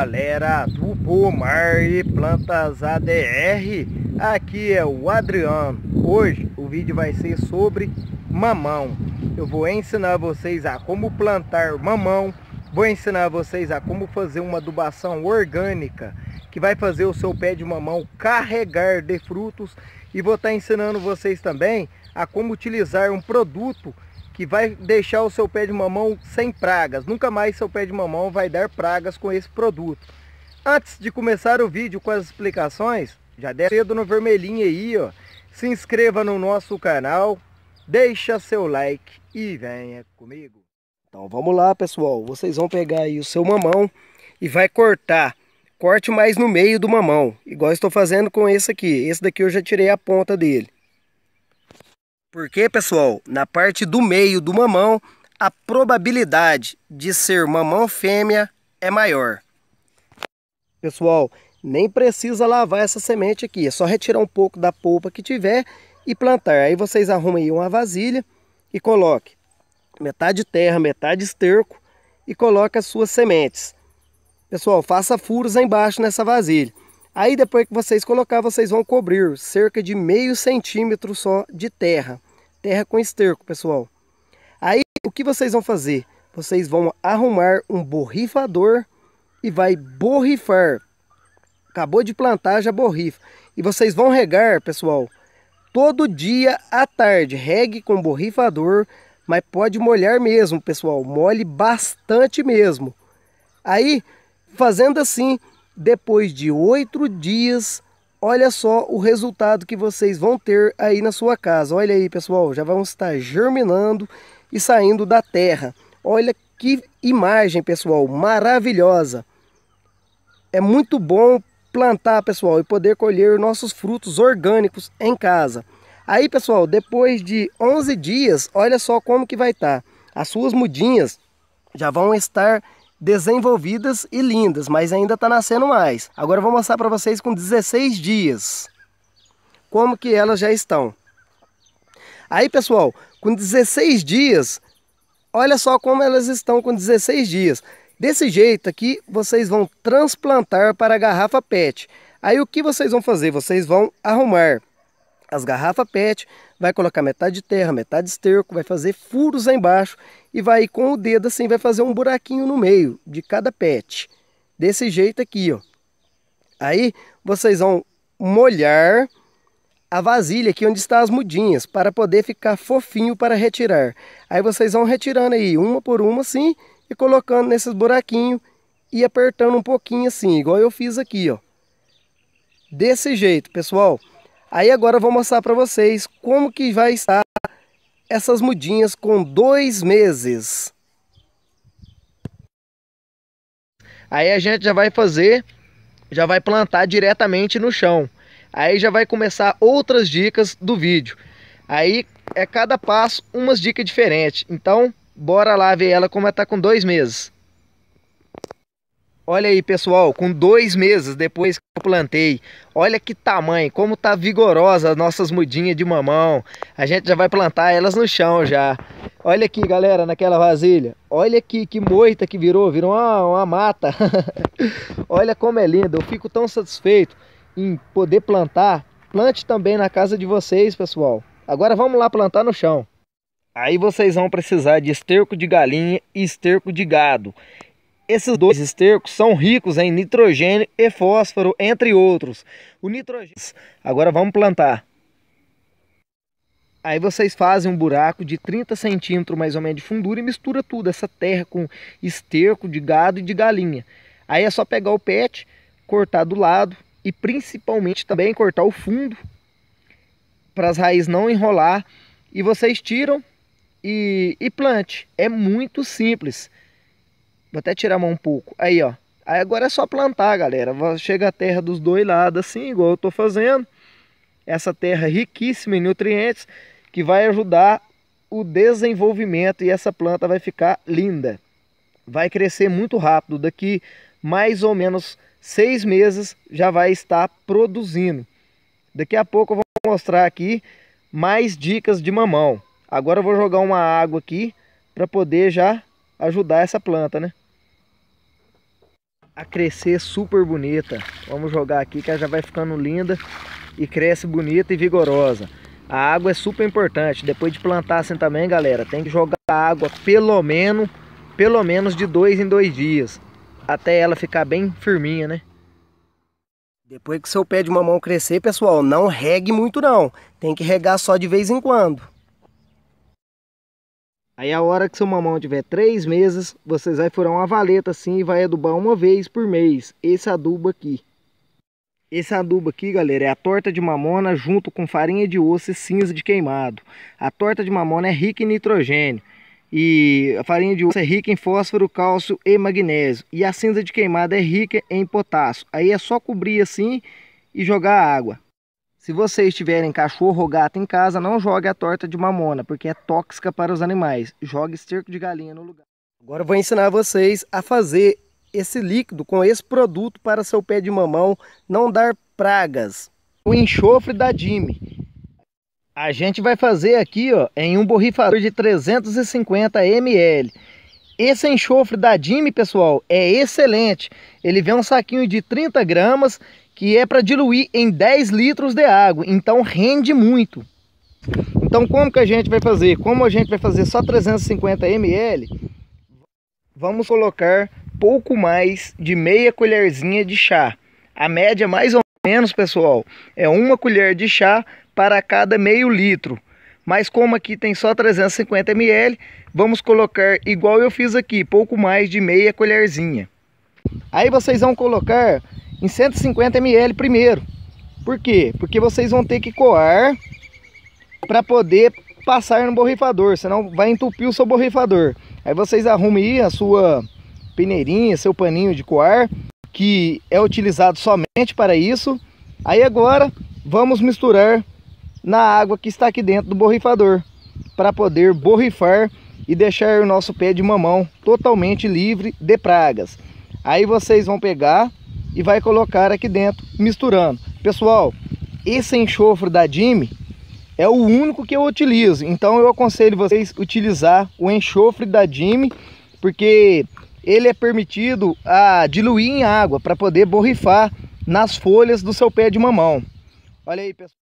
galera do pomar e plantas ADR Aqui é o Adriano Hoje o vídeo vai ser sobre mamão Eu vou ensinar vocês a como plantar mamão Vou ensinar vocês a como fazer uma adubação orgânica Que vai fazer o seu pé de mamão carregar de frutos E vou estar tá ensinando vocês também a como utilizar um produto que vai deixar o seu pé de mamão sem pragas. Nunca mais seu pé de mamão vai dar pragas com esse produto. Antes de começar o vídeo com as explicações, já desce cedo no vermelhinho aí, ó. Se inscreva no nosso canal, deixa seu like e venha comigo. Então vamos lá, pessoal. Vocês vão pegar aí o seu mamão e vai cortar. Corte mais no meio do mamão, igual estou fazendo com esse aqui. Esse daqui eu já tirei a ponta dele. Porque, pessoal, na parte do meio do mamão, a probabilidade de ser mamão fêmea é maior. Pessoal, nem precisa lavar essa semente aqui, é só retirar um pouco da polpa que tiver e plantar. Aí vocês arrumem aí uma vasilha e coloque metade terra, metade esterco e coloquem as suas sementes. Pessoal, faça furos embaixo nessa vasilha. Aí depois que vocês colocar, vocês vão cobrir cerca de meio centímetro só de terra. Terra com esterco, pessoal. Aí o que vocês vão fazer? Vocês vão arrumar um borrifador e vai borrifar. Acabou de plantar, já borrifa. E vocês vão regar, pessoal, todo dia à tarde. Regue com borrifador, mas pode molhar mesmo, pessoal. Molhe bastante mesmo. Aí, fazendo assim, depois de oito dias, olha só o resultado que vocês vão ter aí na sua casa. Olha aí, pessoal, já vão estar germinando e saindo da terra. Olha que imagem, pessoal, maravilhosa. É muito bom plantar, pessoal, e poder colher nossos frutos orgânicos em casa. Aí, pessoal, depois de 11 dias, olha só como que vai estar. Tá. As suas mudinhas já vão estar desenvolvidas e lindas, mas ainda está nascendo mais. Agora vou mostrar para vocês com 16 dias como que elas já estão. Aí pessoal, com 16 dias, olha só como elas estão com 16 dias. Desse jeito aqui, vocês vão transplantar para a garrafa PET. Aí o que vocês vão fazer? Vocês vão arrumar as garrafas PET, vai colocar metade de terra, metade de esterco, vai fazer furos aí embaixo e vai com o dedo assim, vai fazer um buraquinho no meio de cada PET. Desse jeito aqui, ó. Aí vocês vão molhar a vasilha aqui onde está as mudinhas para poder ficar fofinho para retirar. Aí vocês vão retirando aí uma por uma assim e colocando nesses buraquinhos e apertando um pouquinho assim, igual eu fiz aqui, ó. Desse jeito, pessoal. Aí agora eu vou mostrar para vocês como que vai estar essas mudinhas com dois meses. Aí a gente já vai fazer, já vai plantar diretamente no chão. Aí já vai começar outras dicas do vídeo. Aí é cada passo umas dicas diferentes. Então, bora lá ver ela como ela tá com dois meses. Olha aí, pessoal, com dois meses depois que eu plantei. Olha que tamanho, como tá vigorosa as nossas mudinhas de mamão. A gente já vai plantar elas no chão já. Olha aqui, galera, naquela vasilha. Olha aqui que moita que virou, virou uma, uma mata. Olha como é lindo, eu fico tão satisfeito em poder plantar. Plante também na casa de vocês, pessoal. Agora vamos lá plantar no chão. Aí vocês vão precisar de esterco de galinha e esterco de gado. Esses dois estercos são ricos em nitrogênio e fósforo, entre outros. O nitrogênio. Agora vamos plantar. Aí vocês fazem um buraco de 30 centímetros mais ou menos de fundura e mistura tudo, essa terra com esterco de gado e de galinha. Aí é só pegar o pet, cortar do lado e principalmente também cortar o fundo para as raízes não enrolar. E vocês tiram e, e plante. É muito simples. Vou até tirar a mão um pouco. Aí, ó. Aí agora é só plantar, galera. Chega a terra dos dois lados, assim, igual eu tô fazendo. Essa terra riquíssima em nutrientes, que vai ajudar o desenvolvimento e essa planta vai ficar linda. Vai crescer muito rápido. Daqui mais ou menos seis meses já vai estar produzindo. Daqui a pouco eu vou mostrar aqui mais dicas de mamão. Agora eu vou jogar uma água aqui para poder já ajudar essa planta, né? a crescer super bonita. Vamos jogar aqui que ela já vai ficando linda e cresce bonita e vigorosa. A água é super importante. Depois de plantar assim também, galera, tem que jogar água pelo menos, pelo menos de dois em dois dias. Até ela ficar bem firminha, né? Depois que seu pé de mamão crescer, pessoal, não regue muito não. Tem que regar só de vez em quando. Aí a hora que seu mamão tiver três meses, vocês vai furar uma valeta assim e vai adubar uma vez por mês. Esse adubo aqui. Esse adubo aqui, galera, é a torta de mamona junto com farinha de osso e cinza de queimado. A torta de mamona é rica em nitrogênio. E a farinha de osso é rica em fósforo, cálcio e magnésio. E a cinza de queimado é rica em potássio. Aí é só cobrir assim e jogar água. Se vocês tiverem cachorro ou gato em casa, não jogue a torta de mamona, porque é tóxica para os animais. Jogue esterco de galinha no lugar. Agora eu vou ensinar vocês a fazer esse líquido com esse produto para seu pé de mamão não dar pragas. O enxofre da Dime. A gente vai fazer aqui ó, em um borrifador de 350 ml. Esse enxofre da Dime, pessoal, é excelente. Ele vem um saquinho de 30 gramas que é para diluir em 10 litros de água, então rende muito. Então como que a gente vai fazer? Como a gente vai fazer só 350 ml, vamos colocar pouco mais de meia colherzinha de chá. A média mais ou menos, pessoal, é uma colher de chá para cada meio litro. Mas como aqui tem só 350 ml, vamos colocar igual eu fiz aqui, pouco mais de meia colherzinha. Aí vocês vão colocar em 150 ml primeiro. Por quê? Porque vocês vão ter que coar para poder passar no borrifador, senão vai entupir o seu borrifador. Aí vocês arrumem a sua peneirinha, seu paninho de coar, que é utilizado somente para isso. Aí agora vamos misturar na água que está aqui dentro do borrifador, para poder borrifar e deixar o nosso pé de mamão totalmente livre de pragas. Aí vocês vão pegar e vai colocar aqui dentro, misturando. Pessoal, esse enxofre da Jimmy é o único que eu utilizo. Então eu aconselho vocês utilizar o enxofre da Jimmy porque ele é permitido a diluir em água para poder borrifar nas folhas do seu pé de mamão. Olha aí, pessoal.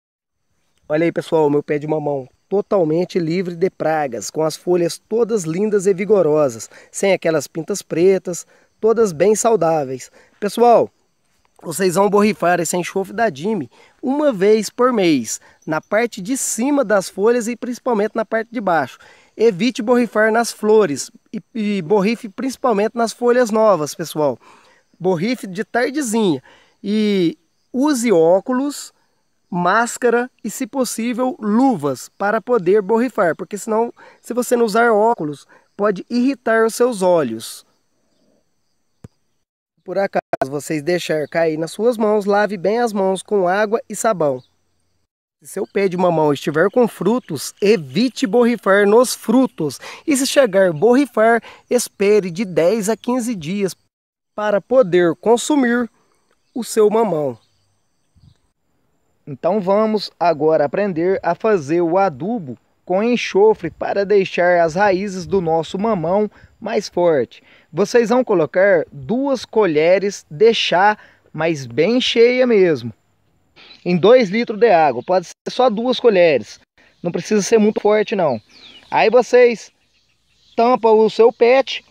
Olha aí, pessoal, meu pé de mamão totalmente livre de pragas, com as folhas todas lindas e vigorosas, sem aquelas pintas pretas, todas bem saudáveis. Pessoal, vocês vão borrifar esse enxofre da Dime uma vez por mês, na parte de cima das folhas e principalmente na parte de baixo. Evite borrifar nas flores e, e borrife principalmente nas folhas novas, pessoal. Borrife de tardezinha e use óculos, máscara e, se possível, luvas para poder borrifar, porque senão, se você não usar óculos, pode irritar os seus olhos por acaso vocês deixar cair nas suas mãos, lave bem as mãos com água e sabão. Se seu pé de mamão estiver com frutos, evite borrifar nos frutos. E se chegar borrifar, espere de 10 a 15 dias para poder consumir o seu mamão. Então vamos agora aprender a fazer o adubo com enxofre para deixar as raízes do nosso mamão mais forte. Vocês vão colocar duas colheres de chá, mas bem cheia mesmo. Em 2 litros de água, pode ser só duas colheres. Não precisa ser muito forte não. Aí vocês tampa o seu pet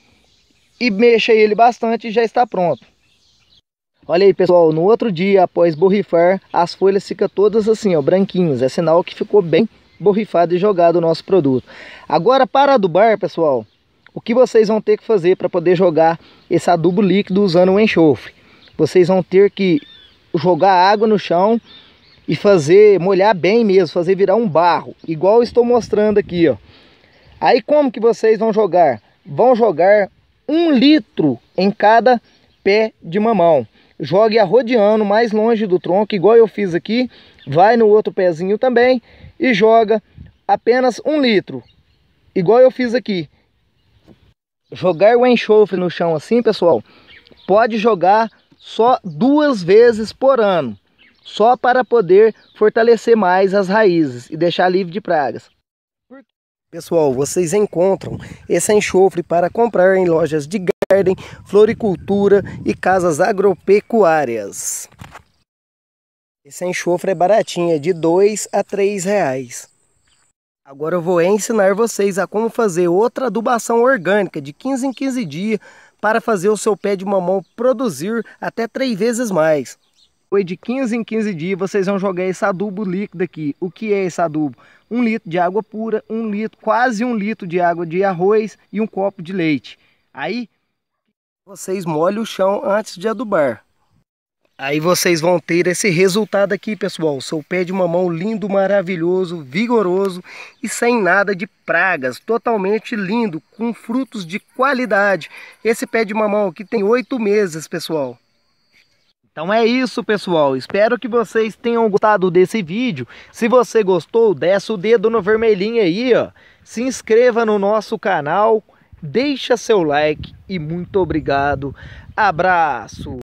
e mexa ele bastante e já está pronto. Olha aí pessoal, no outro dia após borrifar, as folhas ficam todas assim ó, branquinhas, é sinal que ficou bem borrifado e jogado o nosso produto. Agora para adubar pessoal, o que vocês vão ter que fazer para poder jogar esse adubo líquido usando o enxofre? Vocês vão ter que jogar água no chão e fazer molhar bem mesmo, fazer virar um barro, igual estou mostrando aqui, ó. Aí como que vocês vão jogar? Vão jogar um litro em cada pé de mamão. Jogue arrodeando mais longe do tronco, igual eu fiz aqui. Vai no outro pezinho também e joga apenas um litro, igual eu fiz aqui jogar o enxofre no chão assim, pessoal, pode jogar só duas vezes por ano, só para poder fortalecer mais as raízes e deixar livre de pragas. Pessoal, vocês encontram esse enxofre para comprar em lojas de garden, floricultura e casas agropecuárias. Esse enxofre é baratinho, é de 2 a 3 reais. Agora eu vou ensinar vocês a como fazer outra adubação orgânica de 15 em 15 dias para fazer o seu pé de mamão produzir até três vezes mais. Foi de 15 em 15 dias vocês vão jogar esse adubo líquido aqui. O que é esse adubo? Um litro de água pura, um litro, quase um litro de água de arroz e um copo de leite. Aí vocês molham o chão antes de adubar. Aí vocês vão ter esse resultado aqui, pessoal. Seu pé de mamão lindo, maravilhoso, vigoroso e sem nada de pragas. Totalmente lindo, com frutos de qualidade. Esse pé de mamão aqui tem oito meses, pessoal. Então é isso, pessoal. Espero que vocês tenham gostado desse vídeo. Se você gostou, desce o dedo no vermelhinho aí, ó. Se inscreva no nosso canal, deixa seu like e muito obrigado. Abraço!